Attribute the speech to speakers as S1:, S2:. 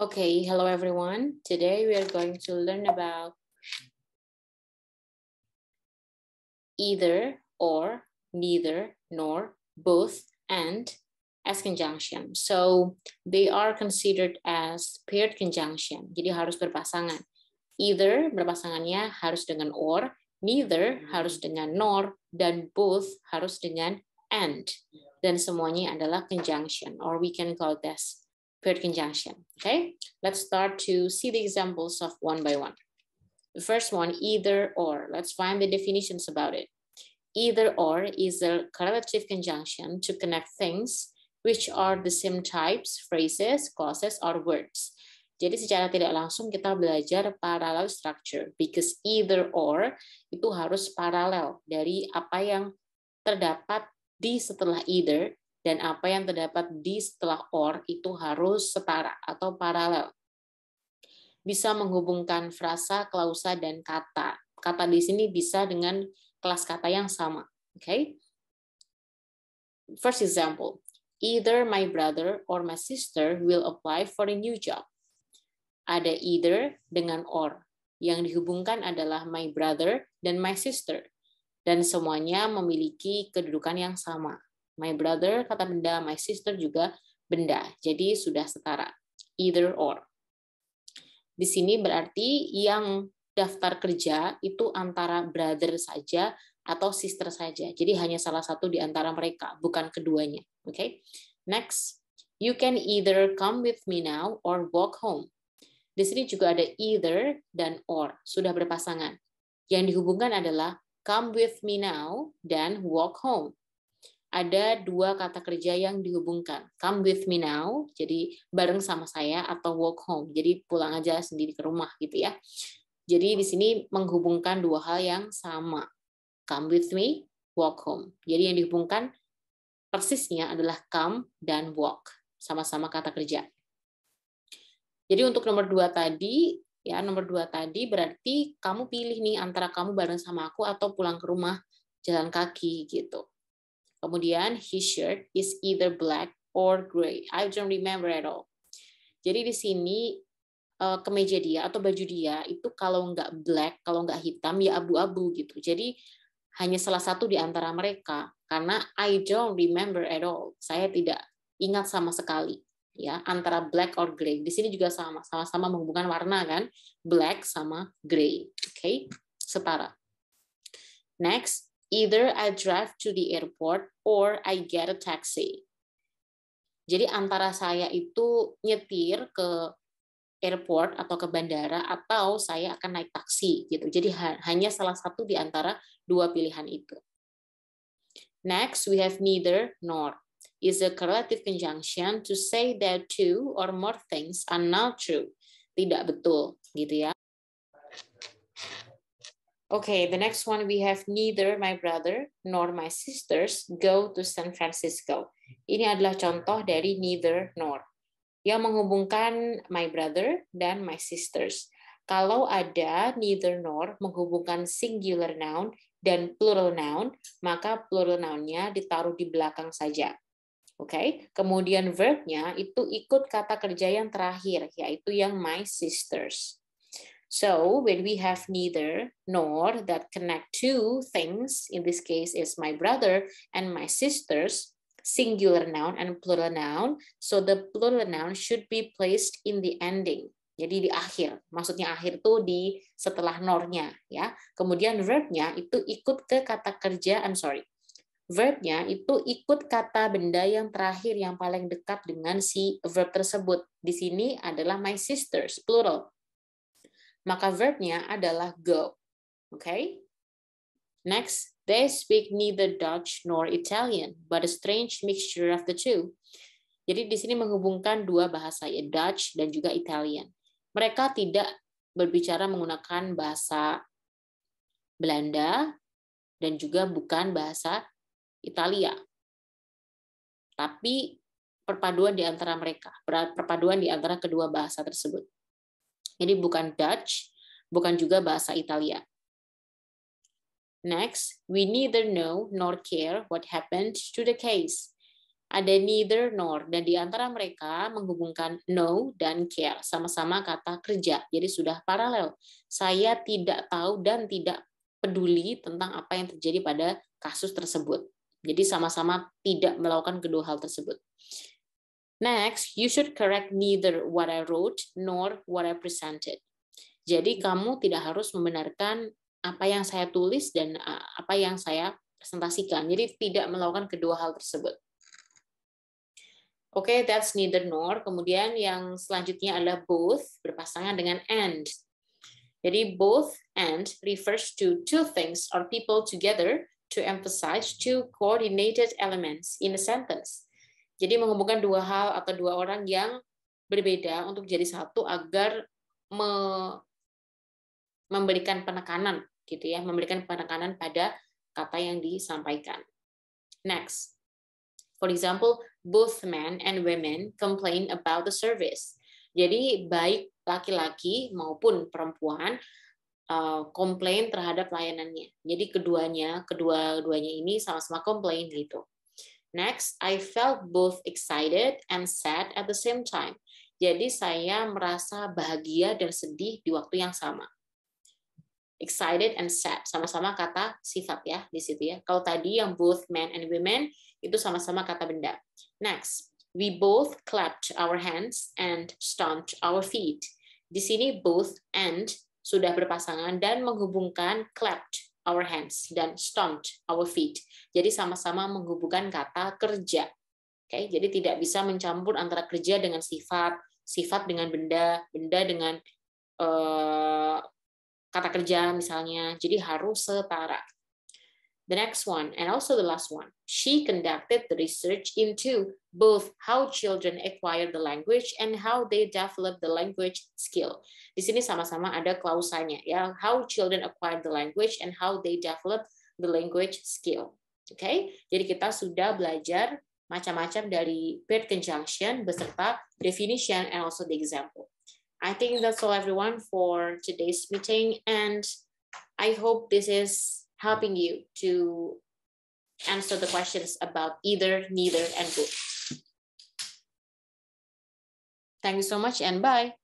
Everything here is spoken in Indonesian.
S1: Okay, hello everyone. Today we are going to learn about either, or, neither, nor, both, and as conjunction. So they are considered as paired conjunction. Jadi harus berpasangan. Either berpasangannya harus dengan or, neither harus dengan nor, dan both harus dengan and. Dan semuanya adalah conjunction, or we can call this period conjunction. Okay, let's start to see the examples of one by one. The first one, either or. Let's find the definitions about it. Either or is a correlative conjunction to connect things which are the same types, phrases, clauses, or words. Jadi secara tidak langsung kita belajar parallel structure because either or itu harus paralel dari apa yang terdapat di setelah either dan apa yang terdapat di setelah or itu harus setara atau paralel. Bisa menghubungkan frasa, klausa, dan kata. Kata di sini bisa dengan kelas kata yang sama. Oke? Okay? First example, either my brother or my sister will apply for a new job. Ada either dengan or. Yang dihubungkan adalah my brother dan my sister. Dan semuanya memiliki kedudukan yang sama. My brother kata benda, my sister juga benda. Jadi sudah setara. Either or. Di sini berarti yang daftar kerja itu antara brother saja atau sister saja. Jadi hanya salah satu di antara mereka, bukan keduanya. Oke. Okay? Next, you can either come with me now or walk home. Di sini juga ada either dan or, sudah berpasangan. Yang dihubungkan adalah come with me now dan walk home ada dua kata kerja yang dihubungkan. Come with me now, jadi bareng sama saya, atau walk home, jadi pulang aja sendiri ke rumah gitu ya. Jadi di sini menghubungkan dua hal yang sama. Come with me, walk home. Jadi yang dihubungkan persisnya adalah come dan walk, sama-sama kata kerja. Jadi untuk nomor dua tadi, ya nomor dua tadi berarti kamu pilih nih antara kamu bareng sama aku atau pulang ke rumah jalan kaki gitu. Kemudian his shirt is either black or gray. I don't remember at all. Jadi di sini eh, kemeja dia atau baju dia itu kalau nggak black, kalau nggak hitam ya abu-abu gitu. Jadi hanya salah satu di antara mereka karena I don't remember at all. Saya tidak ingat sama sekali ya antara black or gray. Di sini juga sama sama-sama menghubungkan warna kan, black sama gray. Oke, okay? setara. Next, Either I drive to the airport or I get a taxi. Jadi antara saya itu nyetir ke airport atau ke bandara atau saya akan naik taksi gitu. Jadi ha hanya salah satu di antara dua pilihan itu. Next, we have neither nor is a correlative conjunction to say that two or more things are not true. Tidak betul gitu ya. Okay, the next one we have neither my brother nor my sisters go to San Francisco. Ini adalah contoh dari neither nor yang menghubungkan my brother dan my sisters. Kalau ada neither nor menghubungkan singular noun dan plural noun, maka plural noun-nya ditaruh di belakang saja. Oke, okay? kemudian verbnya itu ikut kata kerja yang terakhir, yaitu yang my sisters. So when we have neither nor that connect two things, in this case is my brother and my sisters, singular noun and plural noun. So the plural noun should be placed in the ending. Jadi di akhir, maksudnya akhir itu di setelah nornya ya. Kemudian verbnya itu ikut ke kata kerja, I'm sorry. Verbnya itu ikut kata benda yang terakhir yang paling dekat dengan si verb tersebut. Di sini adalah my sisters, plural maka verbnya adalah go. Oke? Okay? Next, they speak neither Dutch nor Italian, but a strange mixture of the two. Jadi di sini menghubungkan dua bahasa ya, Dutch dan juga Italian. Mereka tidak berbicara menggunakan bahasa Belanda dan juga bukan bahasa Italia. Tapi perpaduan di antara mereka, perpaduan di antara kedua bahasa tersebut. Jadi bukan Dutch, bukan juga bahasa Italia. Next, we neither know nor care what happened to the case. Ada neither nor, dan di antara mereka menghubungkan know dan care, sama-sama kata kerja, jadi sudah paralel. Saya tidak tahu dan tidak peduli tentang apa yang terjadi pada kasus tersebut. Jadi sama-sama tidak melakukan kedua hal tersebut. Next, you should correct neither what I wrote nor what I presented. Jadi hmm. kamu tidak harus membenarkan apa yang saya tulis dan eh, apa yang saya presentasikan. Jadi tidak melakukan kedua hal tersebut. Oke, okay, that's neither nor. Kemudian yang selanjutnya adalah both berpasangan dengan and. Jadi both and refers to two things or people together to emphasize two coordinated elements in a sentence. Jadi menghubungkan dua hal atau dua orang yang berbeda untuk jadi satu agar me memberikan penekanan gitu ya, memberikan penekanan pada kata yang disampaikan. Next. For example, both men and women complain about the service. Jadi baik laki-laki maupun perempuan complain eh, komplain terhadap layanannya. Jadi keduanya, kedua-duanya ini sama-sama komplain gitu. Next, I felt both excited and sad at the same time. Jadi saya merasa bahagia dan sedih di waktu yang sama. Excited and sad, sama-sama kata sifat ya di situ ya. Kalau tadi yang both men and women itu sama-sama kata benda. Next, we both clapped our hands and stomped our feet. Di sini both and sudah berpasangan dan menghubungkan clapped our hands dan stomped our feet. Jadi sama-sama menghubungkan kata kerja. Oke, jadi tidak bisa mencampur antara kerja dengan sifat, sifat dengan benda, benda dengan uh, kata kerja misalnya. Jadi harus setara. The next one, and also the last one, she conducted the research into both how children acquire the language and how they develop the language skill. Di sini sama-sama ada klausanya ya, how children acquire the language and how they develop the language skill. Oke, okay? jadi kita sudah belajar macam-macam dari paired conjunction beserta definition and also the example. I think that's all everyone for today's meeting and I hope this is helping you to answer the questions about either, neither, and both. Thank you so much and bye.